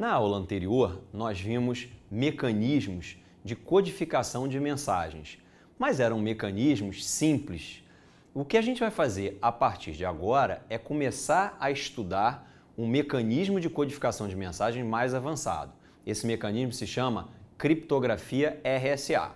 Na aula anterior, nós vimos mecanismos de codificação de mensagens, mas eram mecanismos simples. O que a gente vai fazer a partir de agora é começar a estudar um mecanismo de codificação de mensagem mais avançado. Esse mecanismo se chama criptografia RSA.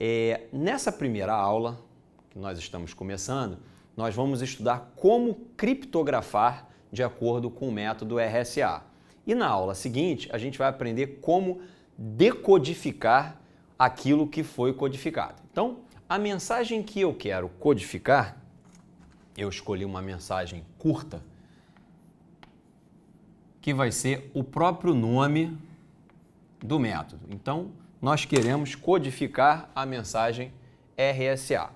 É, nessa primeira aula, que nós estamos começando, nós vamos estudar como criptografar de acordo com o método RSA. E na aula seguinte, a gente vai aprender como decodificar aquilo que foi codificado. Então, a mensagem que eu quero codificar, eu escolhi uma mensagem curta, que vai ser o próprio nome do método. Então, nós queremos codificar a mensagem RSA.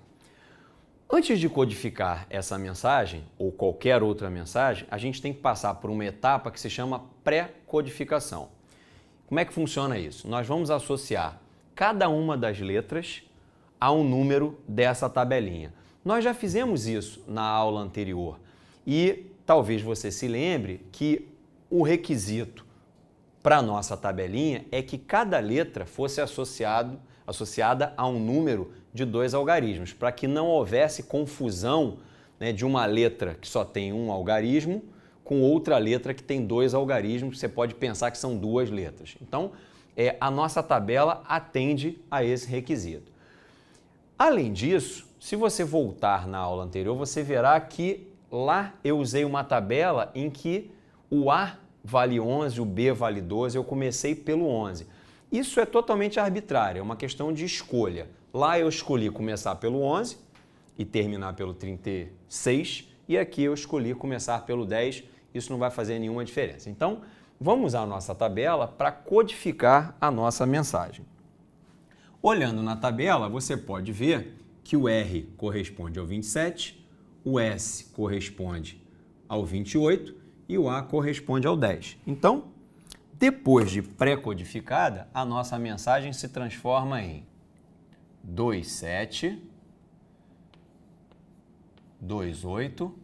Antes de codificar essa mensagem ou qualquer outra mensagem, a gente tem que passar por uma etapa que se chama pré-codificação. Como é que funciona isso? Nós vamos associar cada uma das letras a um número dessa tabelinha. Nós já fizemos isso na aula anterior e talvez você se lembre que o requisito para nossa tabelinha é que cada letra fosse associado, associada a um número de dois algarismos, para que não houvesse confusão né, de uma letra que só tem um algarismo com outra letra que tem dois algarismos, você pode pensar que são duas letras. Então, é, a nossa tabela atende a esse requisito. Além disso, se você voltar na aula anterior, você verá que lá eu usei uma tabela em que o A vale 11, o B vale 12, eu comecei pelo 11. Isso é totalmente arbitrário, é uma questão de escolha. Lá eu escolhi começar pelo 11 e terminar pelo 36, e aqui eu escolhi começar pelo 10, isso não vai fazer nenhuma diferença. Então, vamos usar a nossa tabela para codificar a nossa mensagem. Olhando na tabela, você pode ver que o R corresponde ao 27, o S corresponde ao 28 e o A corresponde ao 10. Então, depois de pré-codificada, a nossa mensagem se transforma em dois sete dois oito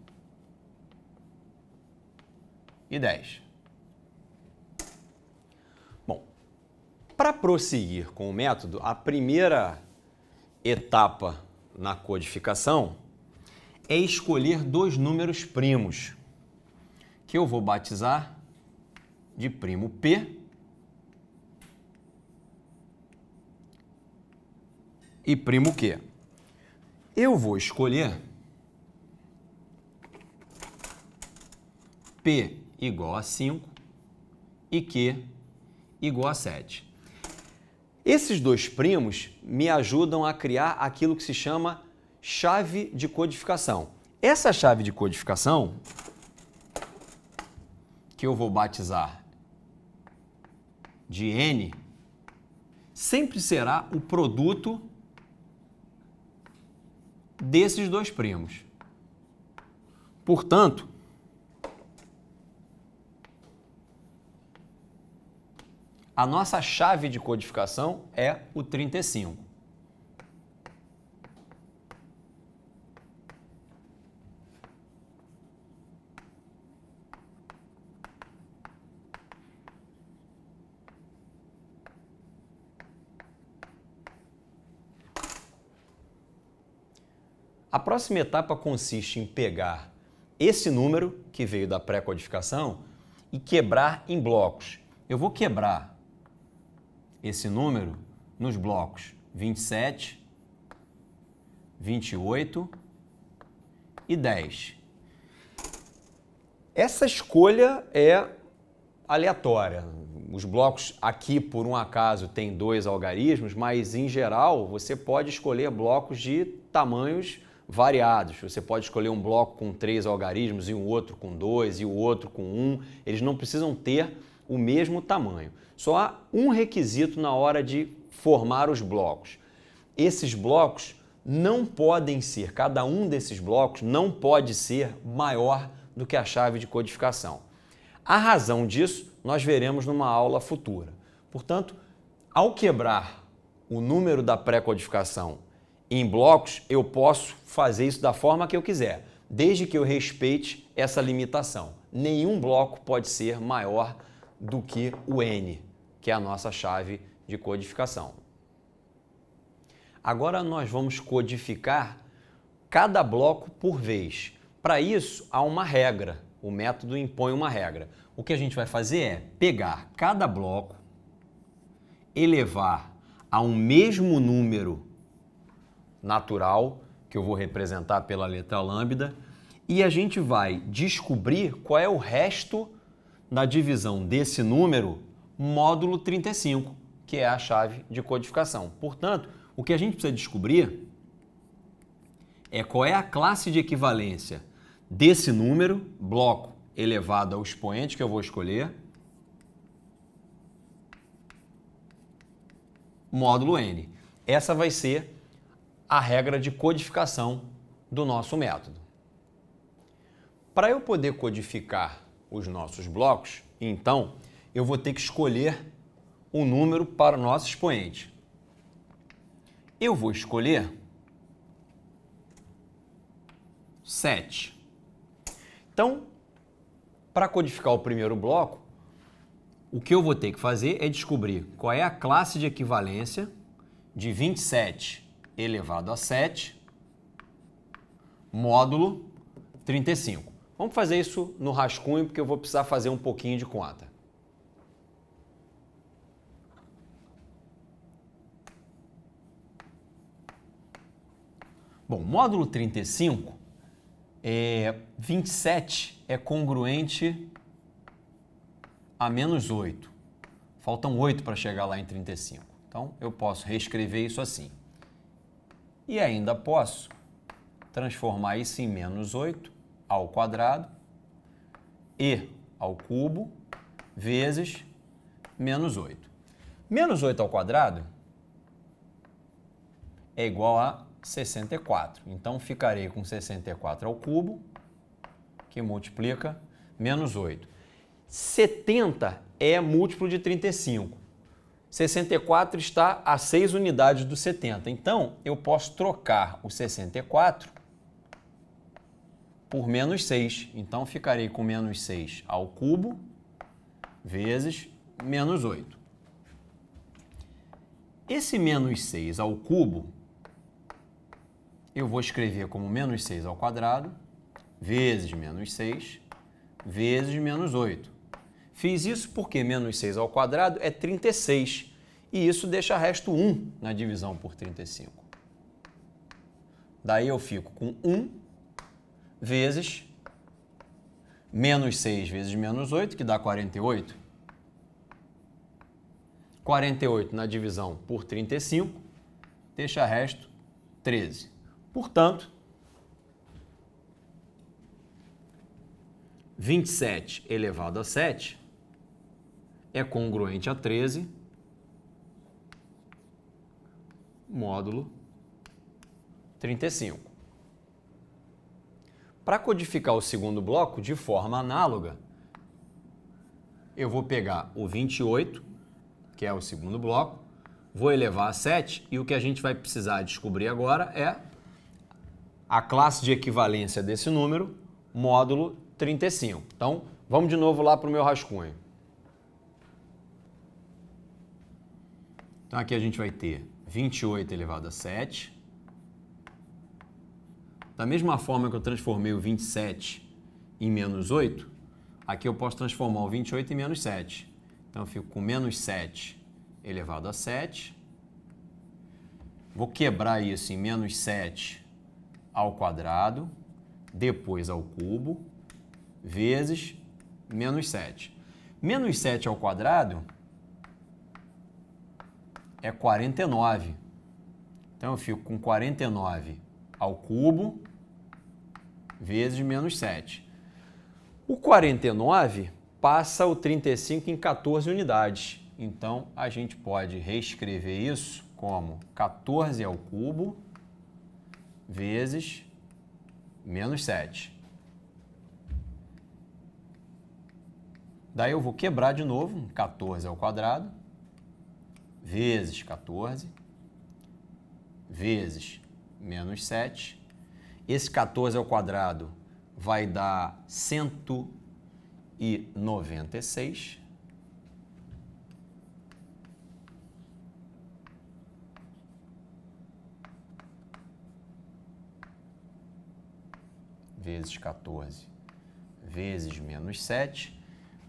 e dez Bom, para prosseguir com o método, a primeira etapa na codificação é escolher dois números primos, que eu vou batizar de primo P e primo Q. Eu vou escolher P igual a 5 e Q igual a 7. Esses dois primos me ajudam a criar aquilo que se chama chave de codificação. Essa chave de codificação, que eu vou batizar de N, sempre será o produto desses dois primos. Portanto, a nossa chave de codificação é o 35. próxima etapa consiste em pegar esse número que veio da pré-codificação e quebrar em blocos. Eu vou quebrar esse número nos blocos 27, 28 e 10. Essa escolha é aleatória. Os blocos aqui, por um acaso, têm dois algarismos, mas em geral você pode escolher blocos de tamanhos variados. Você pode escolher um bloco com três algarismos e um outro com dois e o outro com um. Eles não precisam ter o mesmo tamanho. Só há um requisito na hora de formar os blocos. Esses blocos não podem ser, cada um desses blocos não pode ser maior do que a chave de codificação. A razão disso nós veremos numa aula futura. Portanto, ao quebrar o número da pré-codificação em blocos, eu posso fazer isso da forma que eu quiser, desde que eu respeite essa limitação. Nenhum bloco pode ser maior do que o N, que é a nossa chave de codificação. Agora nós vamos codificar cada bloco por vez. Para isso, há uma regra. O método impõe uma regra. O que a gente vai fazer é pegar cada bloco, elevar a um mesmo número natural, que eu vou representar pela letra lambda, e a gente vai descobrir qual é o resto da divisão desse número módulo 35, que é a chave de codificação. Portanto, o que a gente precisa descobrir é qual é a classe de equivalência desse número, bloco elevado ao expoente que eu vou escolher, módulo n. Essa vai ser a regra de codificação do nosso método. Para eu poder codificar os nossos blocos, então eu vou ter que escolher um número para o nosso expoente. Eu vou escolher 7. Então, para codificar o primeiro bloco, o que eu vou ter que fazer é descobrir qual é a classe de equivalência de 27 elevado a 7, módulo 35. Vamos fazer isso no rascunho, porque eu vou precisar fazer um pouquinho de conta. Bom, módulo 35, é, 27 é congruente a menos 8. Faltam 8 para chegar lá em 35. Então, eu posso reescrever isso assim. E ainda posso transformar isso em menos 8 ao quadrado e ao cubo vezes menos 8. Menos 8 ao quadrado é igual a 64. Então, ficarei com 64 ao cubo, que multiplica menos 8. 70 é múltiplo de 35. 64 está a 6 unidades do 70. Então, eu posso trocar o 64 por menos 6. Então, ficarei com menos 6 ao cubo vezes menos 8. Esse menos 6 ao cubo, eu vou escrever como menos 6 ao quadrado, vezes menos 6, vezes menos 8. Fiz isso porque menos 6 ao quadrado é 36 e isso deixa resto 1 na divisão por 35. Daí eu fico com 1 vezes menos 6 vezes menos 8, que dá 48. 48 na divisão por 35, deixa resto 13. Portanto, 27 elevado a 7 é congruente a 13, módulo 35. Para codificar o segundo bloco de forma análoga, eu vou pegar o 28, que é o segundo bloco, vou elevar a 7 e o que a gente vai precisar descobrir agora é a classe de equivalência desse número, módulo 35. Então, vamos de novo lá para o meu rascunho. Então aqui a gente vai ter 28 elevado a 7. Da mesma forma que eu transformei o 27 em menos 8, aqui eu posso transformar o 28 em menos 7. Então eu fico com menos 7 elevado a 7. Vou quebrar isso em menos 7 ao quadrado, depois ao cubo, vezes menos 7. Menos 7 ao quadrado é 49. Então eu fico com 49 ao cubo vezes menos 7. O 49 passa o 35 em 14 unidades. Então a gente pode reescrever isso como 14 ao cubo vezes menos 7. Daí eu vou quebrar de novo, 14 ao quadrado, vezes 14, vezes menos 7. Esse 14 ao quadrado vai dar 196. Vezes 14, vezes menos 7.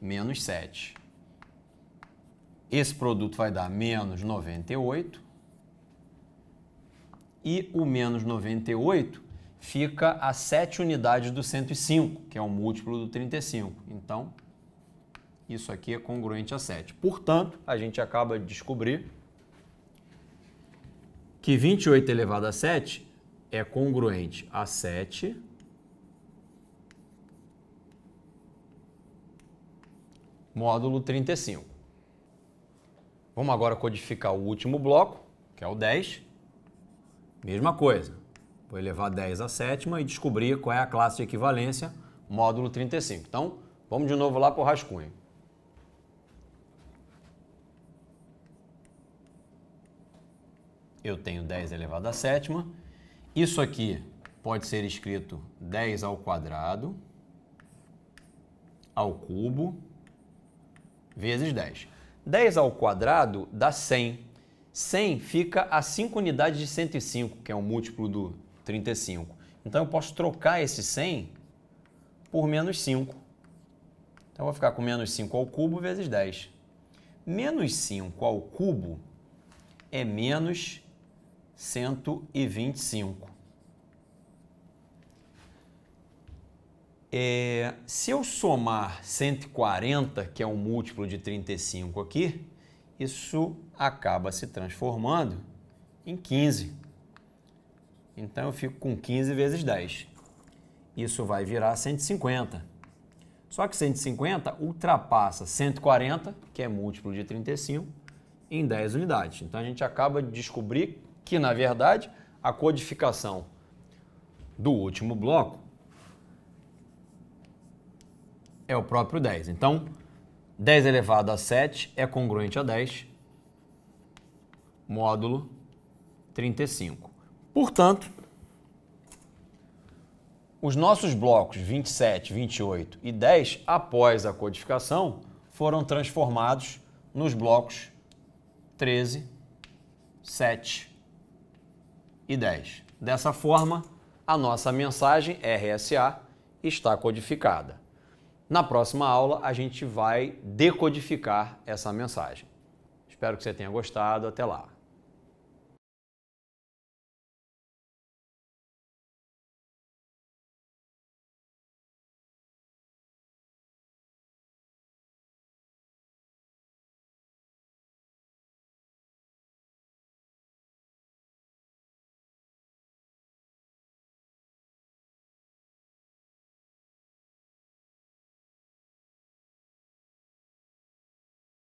menos 7. Esse produto vai dar menos 98. E o menos 98 fica a 7 unidades do 105, que é o múltiplo do 35. Então, isso aqui é congruente a 7. Portanto, a gente acaba de descobrir que 28 elevado a 7 é congruente a 7 módulo 35. Vamos agora codificar o último bloco, que é o 10. Mesma coisa. Vou elevar 10 à sétima e descobrir qual é a classe de equivalência, módulo 35. Então, vamos de novo lá para o rascunho. Eu tenho 10 elevado à sétima. Isso aqui pode ser escrito 10 ao quadrado ao cubo vezes 10. 10 ao quadrado dá 100. 100 fica a 5 unidades de 105, que é um múltiplo do 35. Então eu posso trocar esse 100 por menos 5. Então eu vou ficar com menos 5 ao cubo vezes 10. Menos 5 ao cubo é menos 125. É, se eu somar 140, que é um múltiplo de 35 aqui, isso acaba se transformando em 15. Então eu fico com 15 vezes 10. Isso vai virar 150. Só que 150 ultrapassa 140, que é múltiplo de 35, em 10 unidades. Então a gente acaba de descobrir que, na verdade, a codificação do último bloco é o próprio 10. Então, 10 elevado a 7 é congruente a 10, módulo 35. Portanto, os nossos blocos 27, 28 e 10, após a codificação, foram transformados nos blocos 13, 7 e 10. Dessa forma, a nossa mensagem RSA está codificada. Na próxima aula, a gente vai decodificar essa mensagem. Espero que você tenha gostado. Até lá!